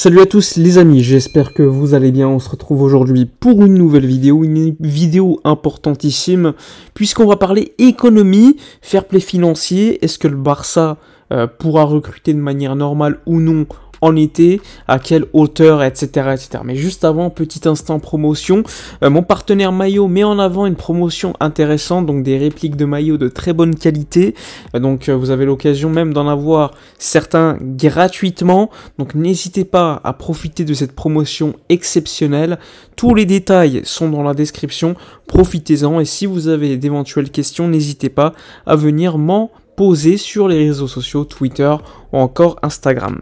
Salut à tous les amis, j'espère que vous allez bien, on se retrouve aujourd'hui pour une nouvelle vidéo, une vidéo importantissime, puisqu'on va parler économie, fair play financier, est-ce que le Barça euh, pourra recruter de manière normale ou non en été, à quelle hauteur, etc. etc. Mais juste avant, petit instant promotion, euh, mon partenaire maillot met en avant une promotion intéressante, donc des répliques de Maillot de très bonne qualité. Euh, donc euh, vous avez l'occasion même d'en avoir certains gratuitement. Donc n'hésitez pas à profiter de cette promotion exceptionnelle. Tous les détails sont dans la description. Profitez-en et si vous avez d'éventuelles questions, n'hésitez pas à venir m'en poser sur les réseaux sociaux Twitter ou encore Instagram.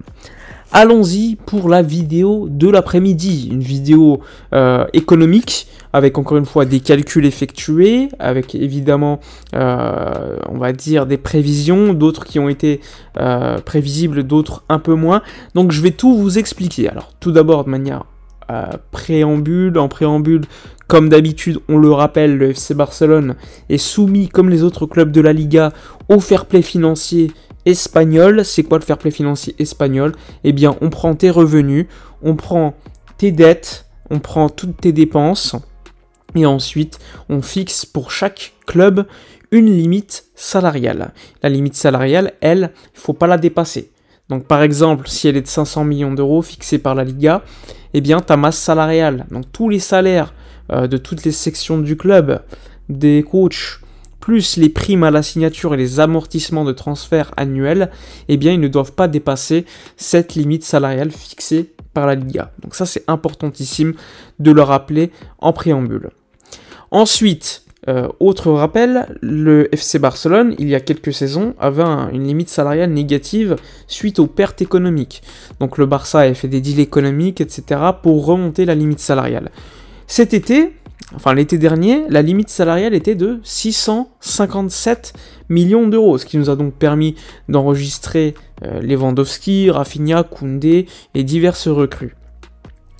Allons-y pour la vidéo de l'après-midi, une vidéo euh, économique avec encore une fois des calculs effectués, avec évidemment, euh, on va dire, des prévisions, d'autres qui ont été euh, prévisibles, d'autres un peu moins. Donc je vais tout vous expliquer. Alors tout d'abord de manière préambule, en préambule, comme d'habitude, on le rappelle, le FC Barcelone est soumis, comme les autres clubs de la Liga, au fair play financier espagnol. C'est quoi le fair play financier espagnol Eh bien, on prend tes revenus, on prend tes dettes, on prend toutes tes dépenses. Et ensuite, on fixe pour chaque club une limite salariale. La limite salariale, elle, il ne faut pas la dépasser. Donc par exemple, si elle est de 500 millions d'euros fixée par la Liga, eh bien ta masse salariale, donc tous les salaires euh, de toutes les sections du club, des coachs, plus les primes à la signature et les amortissements de transfert annuels, eh bien ils ne doivent pas dépasser cette limite salariale fixée par la Liga. Donc ça c'est importantissime de le rappeler en préambule. Ensuite, euh, autre rappel, le FC Barcelone, il y a quelques saisons, avait une limite salariale négative suite aux pertes économiques. Donc le Barça a fait des deals économiques, etc., pour remonter la limite salariale. Cet été, enfin l'été dernier, la limite salariale était de 657 millions d'euros, ce qui nous a donc permis d'enregistrer euh, Lewandowski, Rafinha, Koundé et diverses recrues.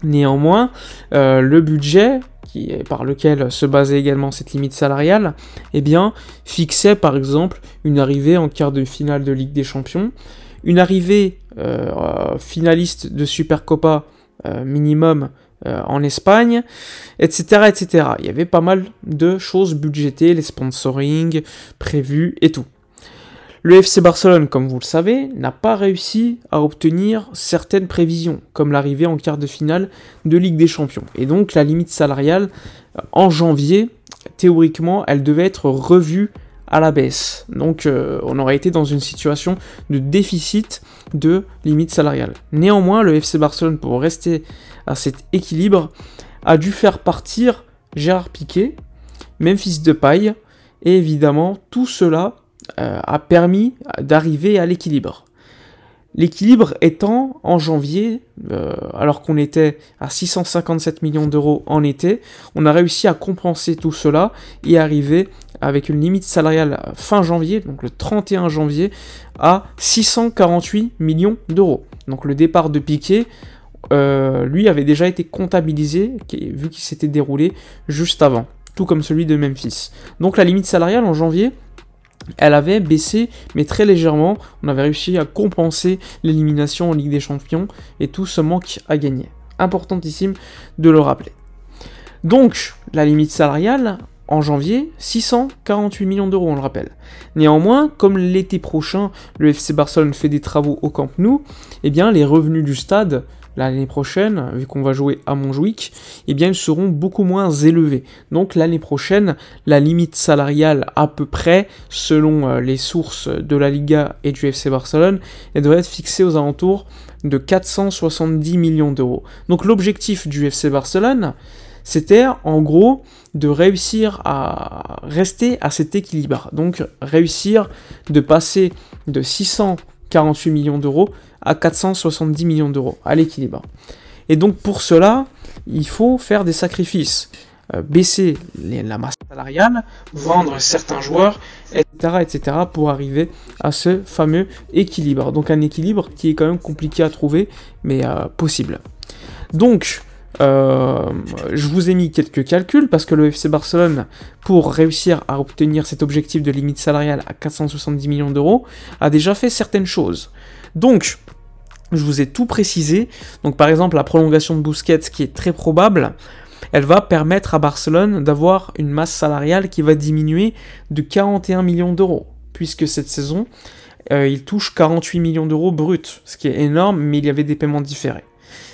Néanmoins, euh, le budget qui est par lequel se basait également cette limite salariale, eh bien, fixait par exemple une arrivée en quart de finale de Ligue des Champions, une arrivée euh, finaliste de Supercopa minimum euh, en Espagne, etc., etc. Il y avait pas mal de choses budgétées, les sponsoring prévus et tout. Le FC Barcelone, comme vous le savez, n'a pas réussi à obtenir certaines prévisions, comme l'arrivée en quart de finale de Ligue des Champions. Et donc la limite salariale euh, en janvier, théoriquement, elle devait être revue à la baisse. Donc euh, on aurait été dans une situation de déficit de limite salariale. Néanmoins, le FC Barcelone, pour rester à cet équilibre, a dû faire partir Gérard Piquet, Memphis paille et évidemment tout cela euh, a permis d'arriver à l'équilibre. L'équilibre étant en janvier, euh, alors qu'on était à 657 millions d'euros en été, on a réussi à compenser tout cela et arriver avec une limite salariale fin janvier, donc le 31 janvier, à 648 millions d'euros. Donc le départ de Piquet, euh, lui, avait déjà été comptabilisé, vu qu'il s'était déroulé juste avant, tout comme celui de Memphis. Donc la limite salariale en janvier, elle avait baissé, mais très légèrement. On avait réussi à compenser l'élimination en Ligue des Champions et tout ce manque à gagner. Importantissime de le rappeler. Donc, la limite salariale, en janvier, 648 millions d'euros, on le rappelle. Néanmoins, comme l'été prochain, le FC Barcelone fait des travaux au Camp Nou, eh bien, les revenus du stade l'année prochaine, vu qu'on va jouer à Montjuic, eh bien, ils seront beaucoup moins élevés. Donc l'année prochaine, la limite salariale à peu près, selon euh, les sources de la Liga et du FC Barcelone, elle devrait être fixée aux alentours de 470 millions d'euros. Donc l'objectif du FC Barcelone, c'était en gros de réussir à rester à cet équilibre. Donc réussir de passer de 648 millions d'euros à 470 millions d'euros à l'équilibre. Et donc pour cela, il faut faire des sacrifices, euh, baisser la masse salariale, vendre certains joueurs, etc., etc., pour arriver à ce fameux équilibre. Donc un équilibre qui est quand même compliqué à trouver, mais euh, possible. Donc euh, je vous ai mis quelques calculs parce que le FC Barcelone, pour réussir à obtenir cet objectif de limite salariale à 470 millions d'euros, a déjà fait certaines choses. Donc, je vous ai tout précisé. Donc, par exemple, la prolongation de Busquets, qui est très probable, elle va permettre à Barcelone d'avoir une masse salariale qui va diminuer de 41 millions d'euros, puisque cette saison, euh, il touche 48 millions d'euros bruts, ce qui est énorme, mais il y avait des paiements différés.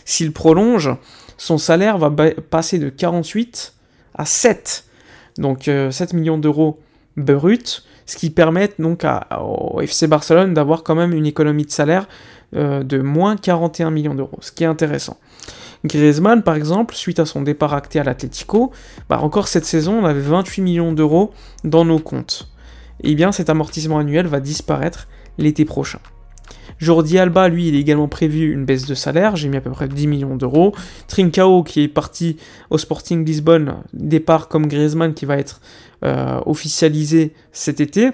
S'il prolonge, son salaire va passer de 48 à 7, donc 7 euh, millions d'euros brut, ce qui permet donc au FC Barcelone d'avoir quand même une économie de salaire euh, de moins 41 millions d'euros, ce qui est intéressant. Griezmann, par exemple, suite à son départ acté à l'Atlético, bah, encore cette saison, on avait 28 millions d'euros dans nos comptes. Et eh bien, cet amortissement annuel va disparaître l'été prochain. Jordi Alba, lui, il est également prévu une baisse de salaire, j'ai mis à peu près 10 millions d'euros. Trincao, qui est parti au Sporting Lisbonne, départ comme Griezmann, qui va être euh, officialisé cet été.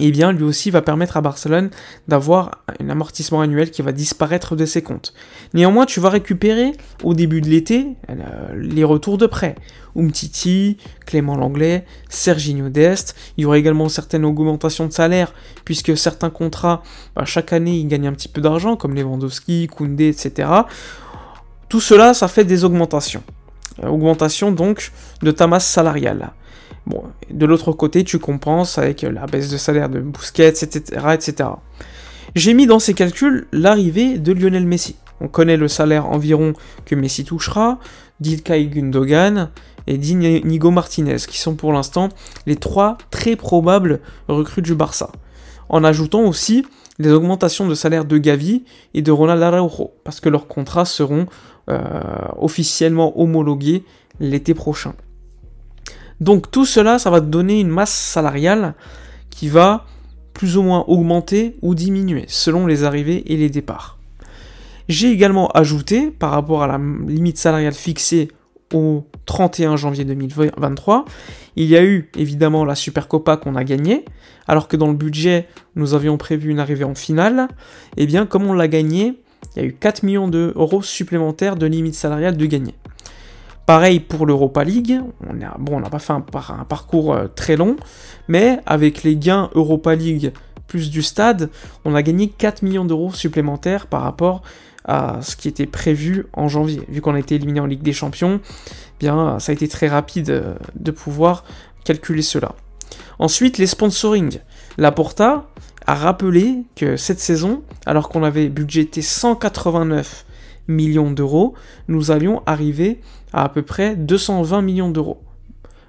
Et eh bien lui aussi va permettre à Barcelone d'avoir un amortissement annuel qui va disparaître de ses comptes. Néanmoins, tu vas récupérer au début de l'été euh, les retours de prêt. Umtiti, Clément Langlais, Serginho Dest, il y aura également certaines augmentations de salaire puisque certains contrats, bah, chaque année, ils gagnent un petit peu d'argent comme Lewandowski, Koundé, etc. Tout cela, ça fait des augmentations. Euh, augmentation donc de ta masse salariale. Bon, de l'autre côté, tu compenses avec la baisse de salaire de Bousquet etc. etc. J'ai mis dans ces calculs l'arrivée de Lionel Messi. On connaît le salaire environ que Messi touchera, d'Ilkay Gundogan et d'Inigo Martinez, qui sont pour l'instant les trois très probables recrues du Barça. En ajoutant aussi les augmentations de salaire de Gavi et de Ronald Araujo, parce que leurs contrats seront euh, officiellement homologués l'été prochain. Donc tout cela, ça va te donner une masse salariale qui va plus ou moins augmenter ou diminuer selon les arrivées et les départs. J'ai également ajouté, par rapport à la limite salariale fixée au 31 janvier 2023, il y a eu évidemment la Supercopa qu'on a gagnée, alors que dans le budget, nous avions prévu une arrivée en finale. Et eh bien, comme on l'a gagnée, il y a eu 4 millions d'euros supplémentaires de limite salariale de gagner. Pareil pour l'Europa League, on n'a bon, pas fait un, parcours euh, très long, mais avec les gains Europa League plus du stade, on a gagné 4 millions d'euros supplémentaires par rapport à ce qui était prévu en janvier. Vu qu'on a été éliminé en Ligue des Champions, eh bien ça a été très rapide euh, de pouvoir calculer cela. Ensuite, les sponsoring. La Porta a rappelé que cette saison, alors qu'on avait budgété 189 millions d'euros, nous allions arriver à peu près 220 millions d'euros.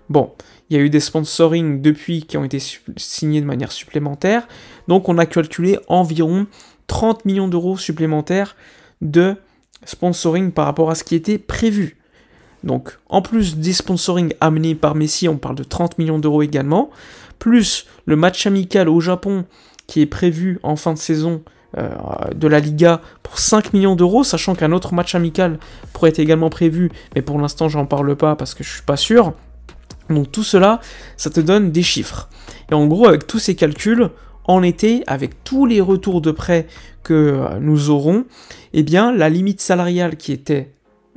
Bon, il y a eu des sponsorings depuis qui ont été signés de manière supplémentaire, donc on a calculé environ 30 millions d'euros supplémentaires de sponsoring par rapport à ce qui était prévu. Donc en plus des sponsorings amenés par Messi, on parle de 30 millions d'euros également, plus le match amical au Japon qui est prévu en fin de saison euh, de la Liga pour 5 millions d'euros, sachant qu'un autre match amical pourrait être également prévu, mais pour l'instant j'en parle pas parce que je suis pas sûr. Donc tout cela, ça te donne des chiffres. Et en gros, avec tous ces calculs, en été, avec tous les retours de prêts que euh, nous aurons, eh bien la limite salariale qui était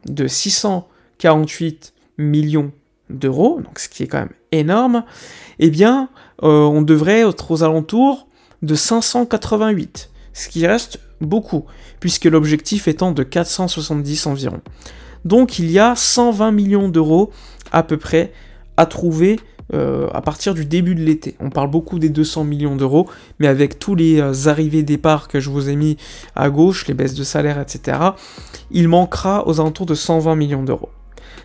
de 648 millions d'euros, donc ce qui est quand même énorme, eh bien euh, on devrait être aux alentours de 588 ce qui reste beaucoup, puisque l'objectif étant de 470 environ. Donc il y a 120 millions d'euros à peu près à trouver euh, à partir du début de l'été. On parle beaucoup des 200 millions d'euros, mais avec tous les euh, arrivées-départs que je vous ai mis à gauche, les baisses de salaire, etc., il manquera aux alentours de 120 millions d'euros.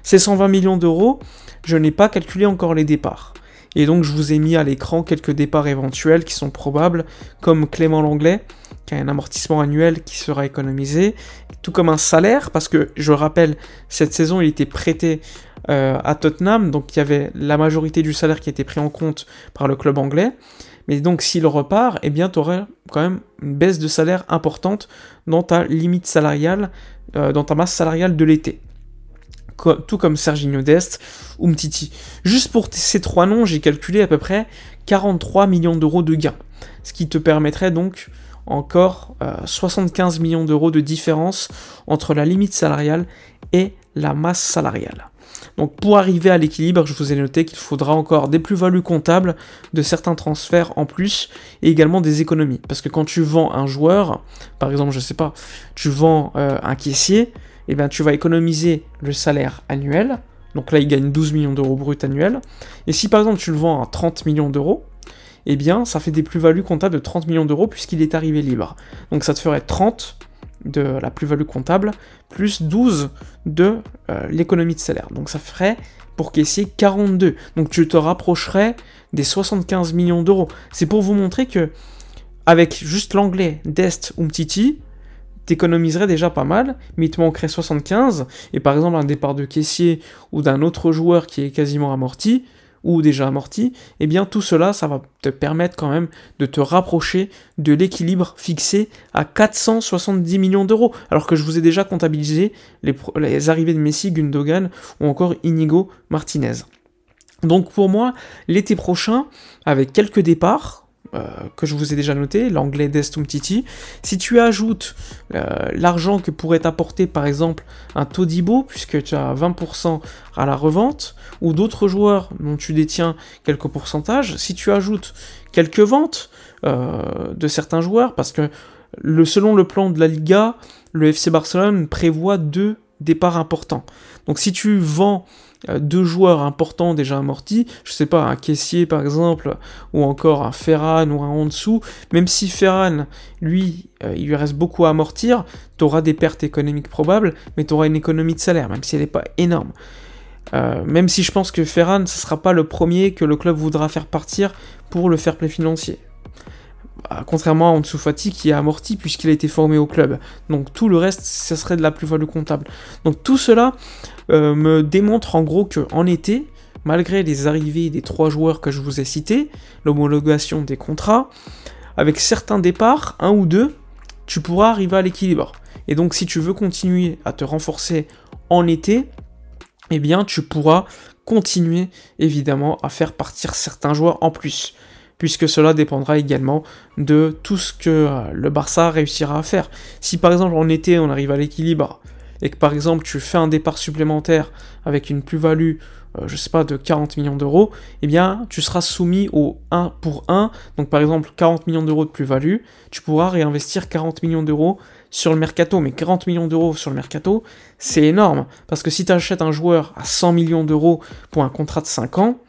Ces 120 millions d'euros, je n'ai pas calculé encore les départs. Et donc je vous ai mis à l'écran quelques départs éventuels qui sont probables, comme Clément Langlais, qui a un amortissement annuel qui sera économisé, tout comme un salaire, parce que je rappelle, cette saison, il était prêté euh, à Tottenham, donc il y avait la majorité du salaire qui était pris en compte par le club anglais. Mais donc s'il repart, eh bien tu aurais quand même une baisse de salaire importante dans ta limite salariale, euh, dans ta masse salariale de l'été. tout comme Serginho Dest ou Mtiti. Juste pour ces trois noms, j'ai calculé à peu près 43 millions d'euros de gains. Ce qui te permettrait donc encore 75 euh, millions d'euros de différence entre la limite salariale et la masse salariale. Donc pour arriver à l'équilibre, je vous ai noté qu'il faudra encore des plus-values comptables de certains transferts en plus et également des économies. Parce que quand tu vends un joueur, par exemple, je ne sais pas, tu vends euh, un caissier, et eh bien tu vas économiser le salaire annuel. Donc là, il gagne 12 millions d'euros brut annuels. Et si par exemple tu le vends à 30 millions d'euros, eh bien, ça fait des plus-values comptables de 30 millions d'euros puisqu'il est arrivé libre. Donc ça te ferait 30 de la plus-value comptable, plus 12 de euh, l'économie de salaire. Donc ça ferait pour caissier 42. Donc tu te rapprocherais des 75 millions d'euros. C'est pour vous montrer que avec juste l'anglais d'Est ou Mtiti, t'économiserais déjà pas mal, mais il te manquerait 75, et par exemple un départ de caissier ou d'un autre joueur qui est quasiment amorti, ou déjà amorti, eh bien tout cela, ça va te permettre quand même de te rapprocher de l'équilibre fixé à 470 millions d'euros, alors que je vous ai déjà comptabilisé les, les arrivées de Messi, Gundogan ou encore Inigo Martinez. Donc pour moi, l'été prochain, avec quelques départs, euh, que je vous ai déjà noté, l'anglais Titi, si tu ajoutes euh, l'argent que pourrait apporter par exemple un Todibo, puisque tu as 20% à la revente, ou d'autres joueurs dont tu détiens quelques pourcentages, si tu ajoutes quelques ventes euh, de certains joueurs, parce que le, selon le plan de la Liga, le FC Barcelone prévoit deux départ important. Donc si tu vends euh, deux joueurs importants déjà amortis, je sais pas, un caissier par exemple, ou encore un Ferran ou un dessous même si Ferran, lui, euh, il lui reste beaucoup à amortir, tu auras des pertes économiques probables, mais tu auras une économie de salaire, même si elle n'est pas énorme. Euh, même si je pense que Ferran, ce ne sera pas le premier que le club voudra faire partir pour le fair play financier. Ah, contrairement à Ansu qui est amorti puisqu'il a été formé au club. Donc tout le reste, ce serait de la plus-value comptable. Donc tout cela euh, me démontre en gros que en été, malgré les arrivées des trois joueurs que je vous ai cités, l'homologation des contrats, avec certains départs, un ou deux, tu pourras arriver à l'équilibre. Et donc si tu veux continuer à te renforcer en été, eh bien tu pourras continuer évidemment à faire partir certains joueurs en plus puisque cela dépendra également de tout ce que euh, le Barça réussira à faire. Si par exemple en été on arrive à l'équilibre, et que par exemple tu fais un départ supplémentaire avec une plus-value, je euh, je sais pas, de 40 millions d'euros, eh bien tu seras soumis au 1 pour 1. Donc par exemple 40 millions d'euros de plus-value, tu pourras réinvestir 40 millions d'euros sur le mercato. Mais 40 millions d'euros sur le mercato, c'est énorme. Parce que si tu achètes un joueur à 100 millions d'euros pour un contrat de 5 ans,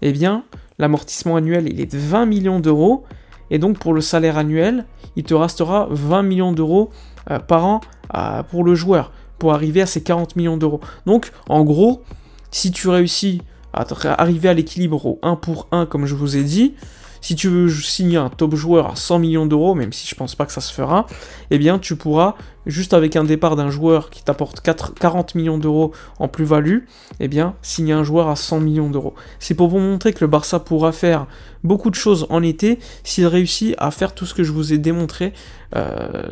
eh bien l'amortissement annuel il est de 20 millions d'euros, et donc pour le salaire annuel, il te restera 20 millions d'euros euh, par an euh, pour le joueur, pour arriver à ces 40 millions d'euros. Donc en gros, si tu réussis à arriver à l'équilibre au 1 pour 1 comme je vous ai dit, si tu veux signer un top joueur à 100 millions d'euros, même si je pense pas que ça se fera, eh bien tu pourras juste avec un départ d'un joueur qui t'apporte 40 millions d'euros en plus-value, eh bien, signer un joueur à 100 millions d'euros. C'est pour vous montrer que le Barça pourra faire beaucoup de choses en été s'il réussit à faire tout ce que je vous ai démontré euh,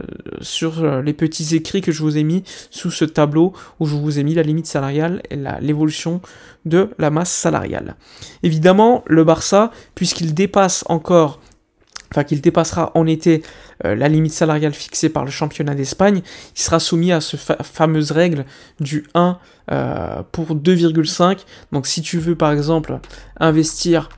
sur euh, les petits écrits que je vous ai mis sous ce tableau où je vous ai mis la limite salariale et l'évolution de la masse salariale. Évidemment, le Barça, puisqu'il dépasse encore, enfin qu'il dépassera en été euh, la limite salariale fixée par le championnat d'Espagne, il sera soumis à ce fameuse règle du 1 euh, pour 2,5. Donc si tu veux par exemple investir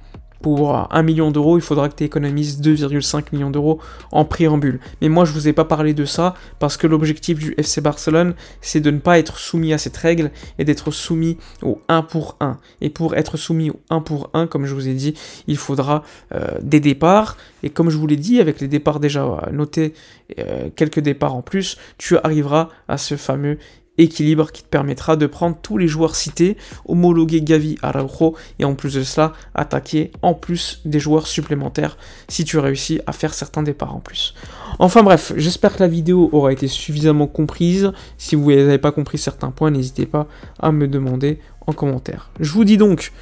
pour 1 million d'euros, il faudra que tu économises 2,5 millions d'euros en préambule. Mais moi, je ne vous ai pas parlé de ça parce que l'objectif du FC Barcelone, c'est de ne pas être soumis à cette règle et d'être soumis au 1 pour 1. Et pour être soumis au 1 pour 1, comme je vous ai dit, il faudra euh, des départs. Et comme je vous l'ai dit, avec les départs déjà euh, notés, euh, quelques départs en plus, tu arriveras à ce fameux équilibre qui te permettra de prendre tous les joueurs cités, homologuer Gavi, Araujo et en plus de cela attaquer en plus des joueurs supplémentaires si tu réussis à faire certains départs en plus. Enfin bref, j'espère que la vidéo aura été suffisamment comprise. Si vous n'avez pas compris certains points, n'hésitez pas à me demander en commentaire. Je vous dis donc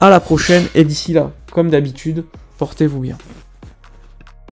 à la prochaine et d'ici là, comme d'habitude, portez-vous bien.